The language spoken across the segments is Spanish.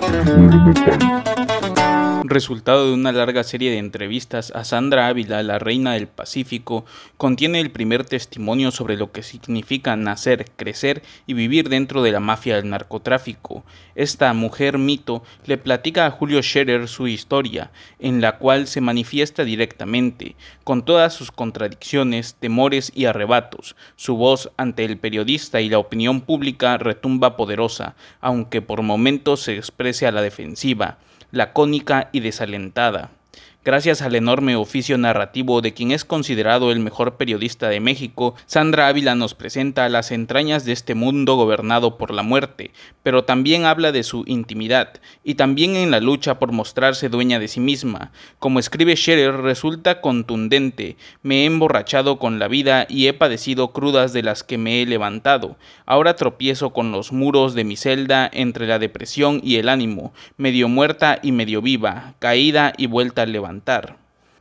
We're the resultado de una larga serie de entrevistas a Sandra Ávila, la reina del Pacífico, contiene el primer testimonio sobre lo que significa nacer, crecer y vivir dentro de la mafia del narcotráfico. Esta mujer mito le platica a Julio Scherer su historia, en la cual se manifiesta directamente, con todas sus contradicciones, temores y arrebatos. Su voz ante el periodista y la opinión pública retumba poderosa, aunque por momentos se exprese a la defensiva lacónica y desalentada. Gracias al enorme oficio narrativo de quien es considerado el mejor periodista de México, Sandra Ávila nos presenta las entrañas de este mundo gobernado por la muerte, pero también habla de su intimidad y también en la lucha por mostrarse dueña de sí misma. Como escribe Scherer, resulta contundente, me he emborrachado con la vida y he padecido crudas de las que me he levantado. Ahora tropiezo con los muros de mi celda entre la depresión y el ánimo, medio muerta y medio viva, caída y vuelta levantar.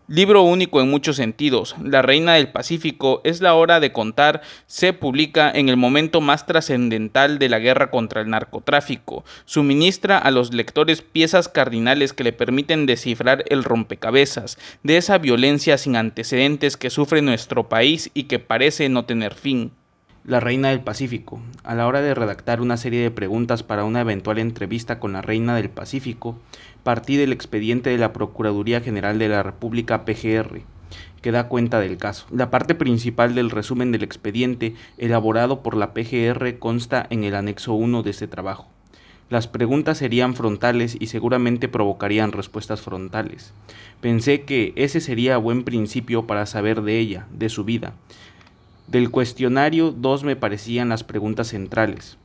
Libro único en muchos sentidos, La Reina del Pacífico es la hora de contar, se publica en el momento más trascendental de la guerra contra el narcotráfico, suministra a los lectores piezas cardinales que le permiten descifrar el rompecabezas de esa violencia sin antecedentes que sufre nuestro país y que parece no tener fin la reina del Pacífico. A la hora de redactar una serie de preguntas para una eventual entrevista con la reina del Pacífico, partí del expediente de la Procuraduría General de la República PGR, que da cuenta del caso. La parte principal del resumen del expediente elaborado por la PGR consta en el anexo 1 de este trabajo. Las preguntas serían frontales y seguramente provocarían respuestas frontales. Pensé que ese sería buen principio para saber de ella, de su vida, del cuestionario, dos me parecían las preguntas centrales.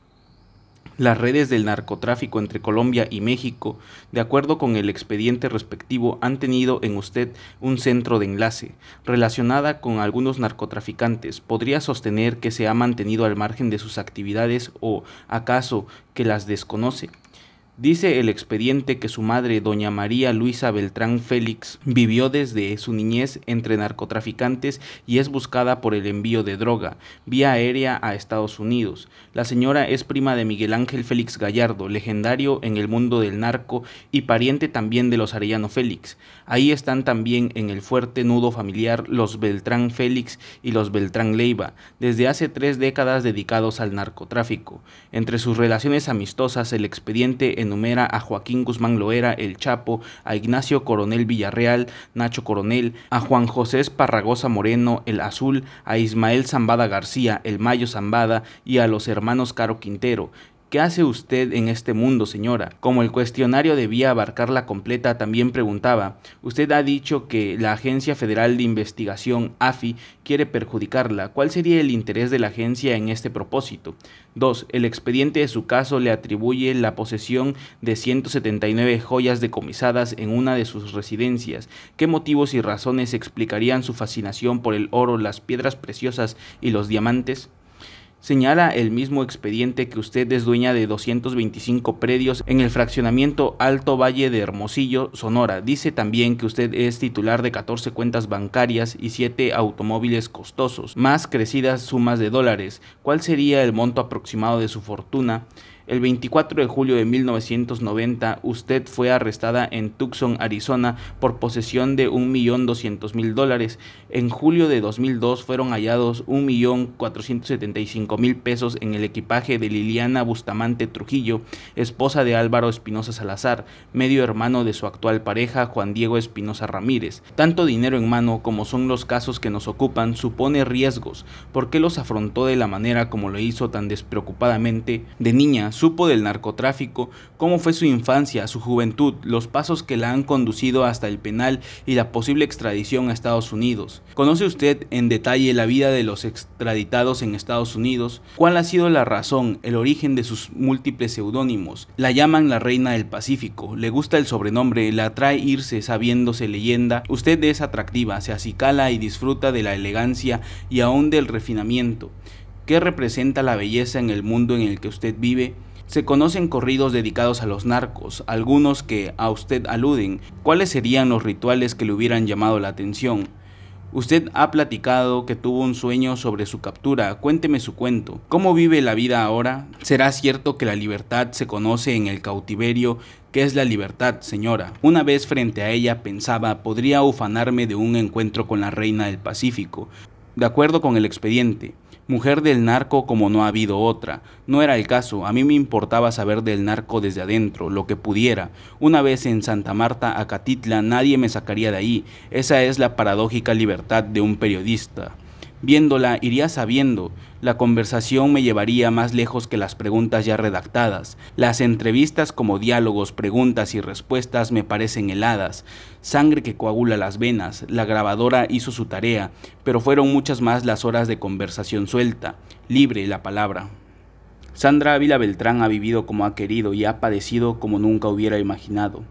Las redes del narcotráfico entre Colombia y México, de acuerdo con el expediente respectivo, han tenido en usted un centro de enlace, relacionada con algunos narcotraficantes. ¿Podría sostener que se ha mantenido al margen de sus actividades o acaso que las desconoce? Dice el expediente que su madre, doña María Luisa Beltrán Félix, vivió desde su niñez entre narcotraficantes y es buscada por el envío de droga vía aérea a Estados Unidos. La señora es prima de Miguel Ángel Félix Gallardo, legendario en el mundo del narco y pariente también de los Arellano Félix. Ahí están también en el fuerte nudo familiar los Beltrán Félix y los Beltrán Leiva, desde hace tres décadas dedicados al narcotráfico. Entre sus relaciones amistosas, el expediente enumera a Joaquín Guzmán Loera, El Chapo, a Ignacio Coronel Villarreal, Nacho Coronel, a Juan José Esparragosa Moreno, El Azul, a Ismael Zambada García, El Mayo Zambada y a los hermanos Caro Quintero. ¿Qué hace usted en este mundo, señora? Como el cuestionario debía abarcarla completa, también preguntaba, usted ha dicho que la Agencia Federal de Investigación, AFI, quiere perjudicarla. ¿Cuál sería el interés de la agencia en este propósito? 2. El expediente de su caso le atribuye la posesión de 179 joyas decomisadas en una de sus residencias. ¿Qué motivos y razones explicarían su fascinación por el oro, las piedras preciosas y los diamantes? señala el mismo expediente que usted es dueña de 225 predios en el fraccionamiento Alto Valle de Hermosillo, Sonora. Dice también que usted es titular de 14 cuentas bancarias y 7 automóviles costosos, más crecidas sumas de dólares. ¿Cuál sería el monto aproximado de su fortuna? El 24 de julio de 1990, usted fue arrestada en Tucson, Arizona, por posesión de 1.200.000 dólares. En julio de 2002 fueron hallados 1.475.000 pesos en el equipaje de Liliana Bustamante Trujillo, esposa de Álvaro Espinosa Salazar, medio hermano de su actual pareja Juan Diego Espinosa Ramírez. Tanto dinero en mano como son los casos que nos ocupan supone riesgos. ¿Por qué los afrontó de la manera como lo hizo tan despreocupadamente de niñas? supo del narcotráfico, cómo fue su infancia, su juventud, los pasos que la han conducido hasta el penal y la posible extradición a Estados Unidos. ¿Conoce usted en detalle la vida de los extraditados en Estados Unidos? ¿Cuál ha sido la razón, el origen de sus múltiples seudónimos? La llaman la reina del Pacífico, le gusta el sobrenombre, la atrae irse sabiéndose leyenda, usted es atractiva, se acicala y disfruta de la elegancia y aún del refinamiento. ¿Qué representa la belleza en el mundo en el que usted vive? Se conocen corridos dedicados a los narcos, algunos que a usted aluden. ¿Cuáles serían los rituales que le hubieran llamado la atención? Usted ha platicado que tuvo un sueño sobre su captura. Cuénteme su cuento. ¿Cómo vive la vida ahora? ¿Será cierto que la libertad se conoce en el cautiverio? ¿Qué es la libertad, señora? Una vez frente a ella pensaba, podría ufanarme de un encuentro con la reina del Pacífico. De acuerdo con el expediente, Mujer del narco como no ha habido otra. No era el caso, a mí me importaba saber del narco desde adentro, lo que pudiera. Una vez en Santa Marta, Acatitla, nadie me sacaría de ahí. Esa es la paradójica libertad de un periodista. Viéndola iría sabiendo, la conversación me llevaría más lejos que las preguntas ya redactadas. Las entrevistas como diálogos, preguntas y respuestas me parecen heladas. Sangre que coagula las venas, la grabadora hizo su tarea, pero fueron muchas más las horas de conversación suelta, libre la palabra. Sandra Ávila Beltrán ha vivido como ha querido y ha padecido como nunca hubiera imaginado.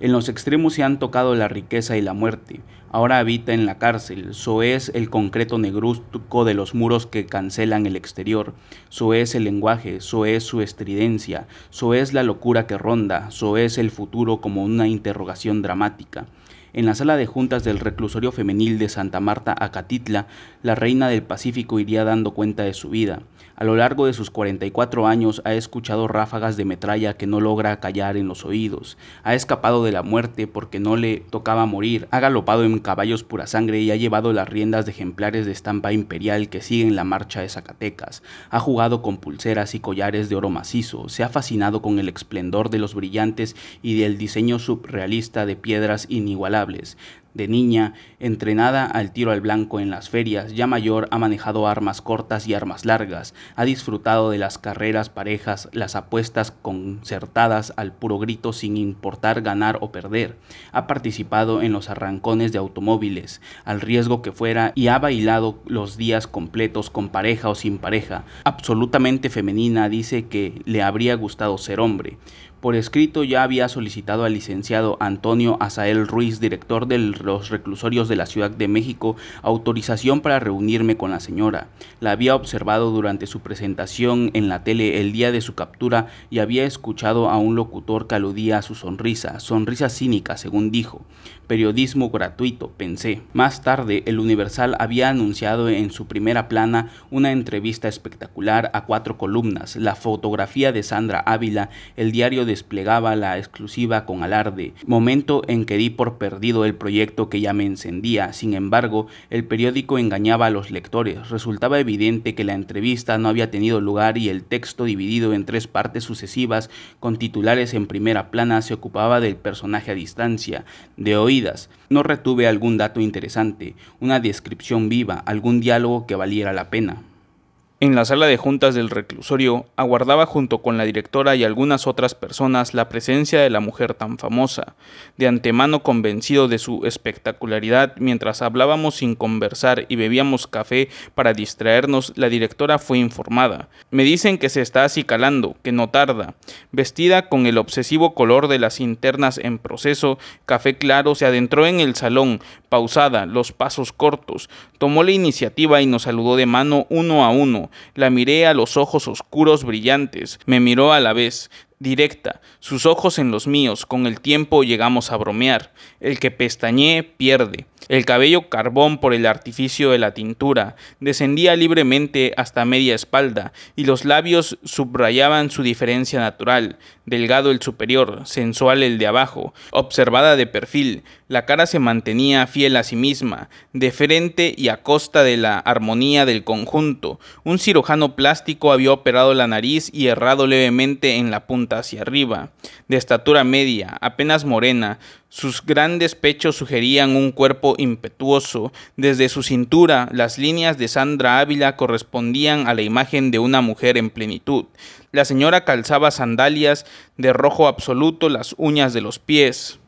En los extremos se han tocado la riqueza y la muerte. Ahora habita en la cárcel. So es el concreto negruzco de los muros que cancelan el exterior. So es el lenguaje. So es su estridencia. So es la locura que ronda. So es el futuro como una interrogación dramática en la sala de juntas del reclusorio femenil de Santa Marta, Acatitla, la reina del Pacífico iría dando cuenta de su vida. A lo largo de sus 44 años ha escuchado ráfagas de metralla que no logra callar en los oídos. Ha escapado de la muerte porque no le tocaba morir. Ha galopado en caballos pura sangre y ha llevado las riendas de ejemplares de estampa imperial que siguen la marcha de Zacatecas. Ha jugado con pulseras y collares de oro macizo. Se ha fascinado con el esplendor de los brillantes y del diseño surrealista de piedras inigualables de niña, entrenada al tiro al blanco en las ferias, ya mayor ha manejado armas cortas y armas largas, ha disfrutado de las carreras parejas, las apuestas concertadas al puro grito sin importar ganar o perder, ha participado en los arrancones de automóviles, al riesgo que fuera, y ha bailado los días completos con pareja o sin pareja. Absolutamente femenina dice que le habría gustado ser hombre. Por escrito ya había solicitado al licenciado Antonio Azael Ruiz, director de los reclusorios de la Ciudad de México, autorización para reunirme con la señora. La había observado durante su presentación en la tele el día de su captura y había escuchado a un locutor que aludía a su sonrisa, sonrisa cínica, según dijo. Periodismo gratuito, pensé. Más tarde, el Universal había anunciado en su primera plana una entrevista espectacular a cuatro columnas, la fotografía de Sandra Ávila, el diario de desplegaba la exclusiva con alarde, momento en que di por perdido el proyecto que ya me encendía. Sin embargo, el periódico engañaba a los lectores. Resultaba evidente que la entrevista no había tenido lugar y el texto dividido en tres partes sucesivas con titulares en primera plana se ocupaba del personaje a distancia, de oídas. No retuve algún dato interesante, una descripción viva, algún diálogo que valiera la pena. En la sala de juntas del reclusorio aguardaba junto con la directora y algunas otras personas la presencia de la mujer tan famosa, de antemano convencido de su espectacularidad, mientras hablábamos sin conversar y bebíamos café para distraernos, la directora fue informada. Me dicen que se está acicalando, que no tarda. Vestida con el obsesivo color de las internas en proceso, café claro se adentró en el salón, pausada, los pasos cortos, tomó la iniciativa y nos saludó de mano uno a uno la miré a los ojos oscuros brillantes, me miró a la vez, directa, sus ojos en los míos, con el tiempo llegamos a bromear, el que pestañe pierde, el cabello carbón por el artificio de la tintura, descendía libremente hasta media espalda, y los labios subrayaban su diferencia natural, delgado el superior, sensual el de abajo, observada de perfil, la cara se mantenía fiel a sí misma, de frente y a costa de la armonía del conjunto, un cirujano plástico había operado la nariz y errado levemente en la punta hacia arriba, de estatura media, apenas morena, sus grandes pechos sugerían un cuerpo impetuoso. Desde su cintura, las líneas de Sandra Ávila correspondían a la imagen de una mujer en plenitud. La señora calzaba sandalias de rojo absoluto las uñas de los pies.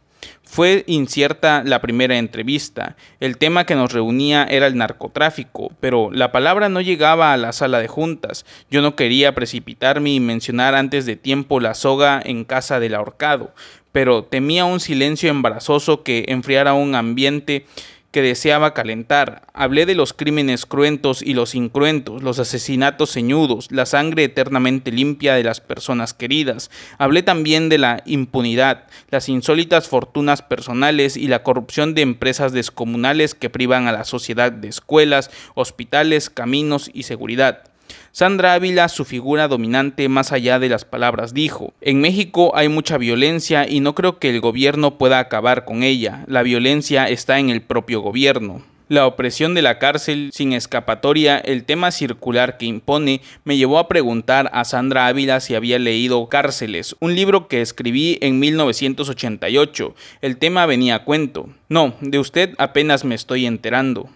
Fue incierta la primera entrevista. El tema que nos reunía era el narcotráfico, pero la palabra no llegaba a la sala de juntas. Yo no quería precipitarme y mencionar antes de tiempo la soga en casa del ahorcado, pero temía un silencio embarazoso que enfriara un ambiente que deseaba calentar. Hablé de los crímenes cruentos y los incruentos, los asesinatos ceñudos, la sangre eternamente limpia de las personas queridas. Hablé también de la impunidad, las insólitas fortunas personales y la corrupción de empresas descomunales que privan a la sociedad de escuelas, hospitales, caminos y seguridad. Sandra Ávila, su figura dominante más allá de las palabras, dijo, en México hay mucha violencia y no creo que el gobierno pueda acabar con ella, la violencia está en el propio gobierno. La opresión de la cárcel sin escapatoria, el tema circular que impone, me llevó a preguntar a Sandra Ávila si había leído Cárceles, un libro que escribí en 1988. El tema venía a cuento. No, de usted apenas me estoy enterando.